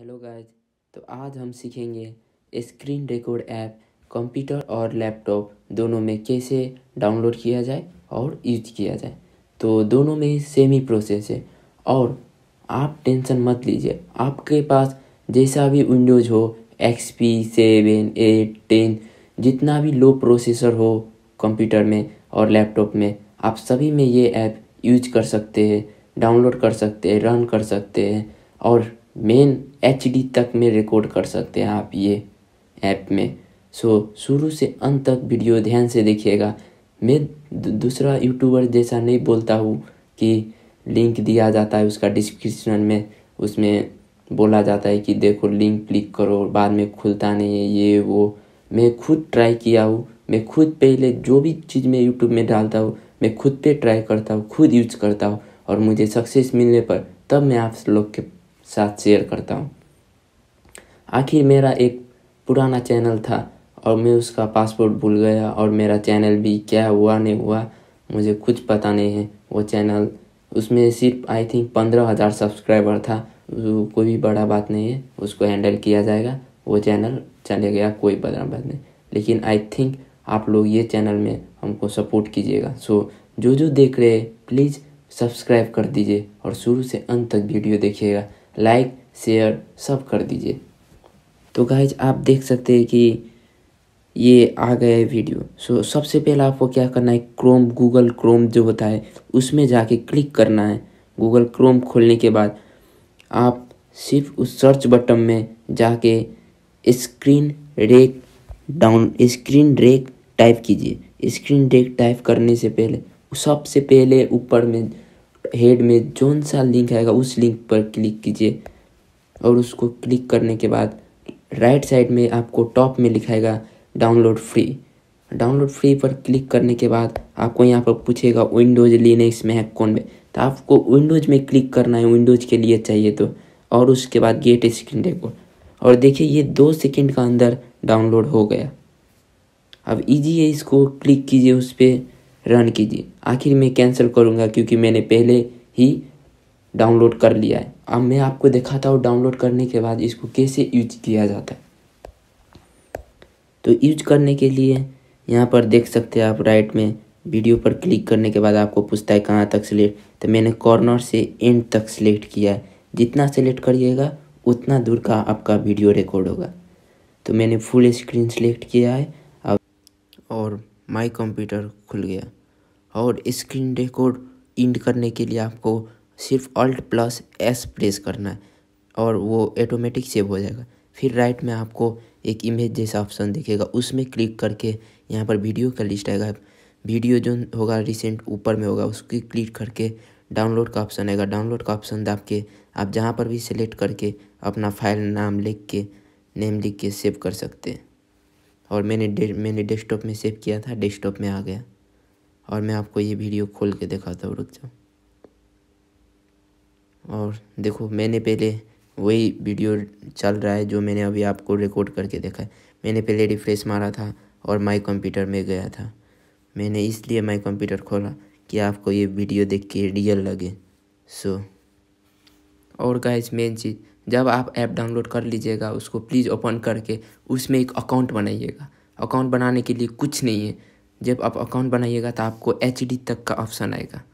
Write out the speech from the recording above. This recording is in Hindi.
हेलो गाइज तो आज हम सीखेंगे स्क्रीन रिकॉर्ड ऐप कंप्यूटर और लैपटॉप दोनों में कैसे डाउनलोड किया जाए और यूज किया जाए तो दोनों में सेम ही प्रोसेस है और आप टेंशन मत लीजिए आपके पास जैसा भी विंडोज़ हो X P seven eight ten जितना भी लो प्रोसेसर हो कंप्यूटर में और लैपटॉप में आप सभी में ये ऐप यूज कर सकते हैं डाउनलोड कर सकते हैं रन कर सकते हैं और मेन एच तक में रिकॉर्ड कर सकते हैं आप ये ऐप में सो so, शुरू से अंत तक वीडियो ध्यान से देखिएगा मैं दूसरा यूट्यूबर जैसा नहीं बोलता हूँ कि लिंक दिया जाता है उसका डिस्क्रिप्शन में उसमें बोला जाता है कि देखो लिंक क्लिक करो बाद में खुलता नहीं है ये वो मैं खुद ट्राई किया हूँ मैं खुद पहले जो भी चीज़ मैं यूट्यूब में डालता हूँ मैं खुद पे ट्राई करता हूँ खुद यूज करता हूँ और मुझे सक्सेस मिलने पर तब मैं आप लोग के साथ शेयर करता हूँ आखिर मेरा एक पुराना चैनल था और मैं उसका पासपोर्ट भूल गया और मेरा चैनल भी क्या हुआ नहीं हुआ मुझे कुछ पता नहीं है वो चैनल उसमें सिर्फ आई थिंक पंद्रह हज़ार सब्सक्राइबर था कोई भी बड़ा बात नहीं है उसको हैंडल किया जाएगा वो चैनल चले गया कोई बड़ा बात नहीं लेकिन आई थिंक आप लोग ये चैनल में हमको सपोर्ट कीजिएगा सो so, जो जो देख रहे हैं प्लीज़ सब्सक्राइब कर दीजिए और शुरू से अंत तक वीडियो देखिएगा लाइक शेयर सब कर दीजिए तो गाइज आप देख सकते हैं कि ये आ गया है वीडियो सो so, सबसे पहले आपको क्या करना है क्रोम गूगल क्रोम जो होता है उसमें जाके क्लिक करना है गूगल क्रोम खोलने के बाद आप सिर्फ उस सर्च बटन में जाके screen rec down screen rec type कीजिए स्क्रीन रेक टाइप करने से पहले सबसे पहले ऊपर में हेड में जौन सा लिंक आएगा उस लिंक पर क्लिक कीजिए और उसको क्लिक करने के बाद राइट साइड में आपको टॉप में लिखाएगा डाउनलोड फ्री डाउनलोड फ्री पर क्लिक करने के बाद आपको यहाँ पर पूछेगा विंडोज़ लिनक्स में है कौन में तो आपको विंडोज़ में क्लिक करना है विंडोज़ के लिए चाहिए तो और उसके बाद गेट स्क्रीन देखो और देखिए ये दो सेकेंड का अंदर डाउनलोड हो गया अब ईजी है इसको क्लिक कीजिए उस पर रन कीजिए आखिर मैं कैंसिल करूँगा क्योंकि मैंने पहले ही डाउनलोड कर लिया है अब मैं आपको दिखाता हूँ डाउनलोड करने के बाद इसको कैसे यूज किया जाता है तो यूज करने के लिए यहाँ पर देख सकते हैं आप राइट में वीडियो पर क्लिक करने के बाद आपको पूछता है कहाँ तक सिलेक्ट तो मैंने कॉर्नर से एंड तक सिलेक्ट किया है जितना सेलेक्ट करिएगा उतना दूर का आपका वीडियो रिकॉर्ड होगा तो मैंने फुल स्क्रीन सेलेक्ट किया है माई कंप्यूटर खुल गया और स्क्रीन रिकॉर्ड इंड करने के लिए आपको सिर्फ ऑल्ट प्लस एस प्रेस करना है और वो ऑटोमेटिक सेव हो जाएगा फिर राइट में आपको एक इमेज जैसा ऑप्शन दिखेगा उसमें क्लिक करके यहाँ पर वीडियो का लिस्ट आएगा वीडियो जो होगा रिसेंट ऊपर में होगा उसकी क्लिक करके डाउनलोड का ऑप्शन आएगा डाउनलोड का ऑप्शन दाप के आप जहाँ पर भी सिलेक्ट करके अपना फाइल नाम लिख के नेम लिख के सेव कर सकते हैं और मैंने डे मैंने डेस्कटॉप में सेव किया था डेस्कटॉप में आ गया और मैं आपको ये वीडियो खोल के दिखाता हूँ रुक जाओ और देखो मैंने पहले वही वीडियो चल रहा है जो मैंने अभी आपको रिकॉर्ड करके देखा है मैंने पहले रिफ्रेश मारा था और माई कंप्यूटर में गया था मैंने इसलिए माई कंप्यूटर खोला कि आपको ये वीडियो देख के रियल लगे सो so, और गाइज मेन चीज़ जब आप ऐप डाउनलोड कर लीजिएगा उसको प्लीज़ ओपन करके उसमें एक अकाउंट बनाइएगा अकाउंट बनाने के लिए कुछ नहीं है जब आप अकाउंट बनाइएगा तो आपको एच तक का ऑप्शन आएगा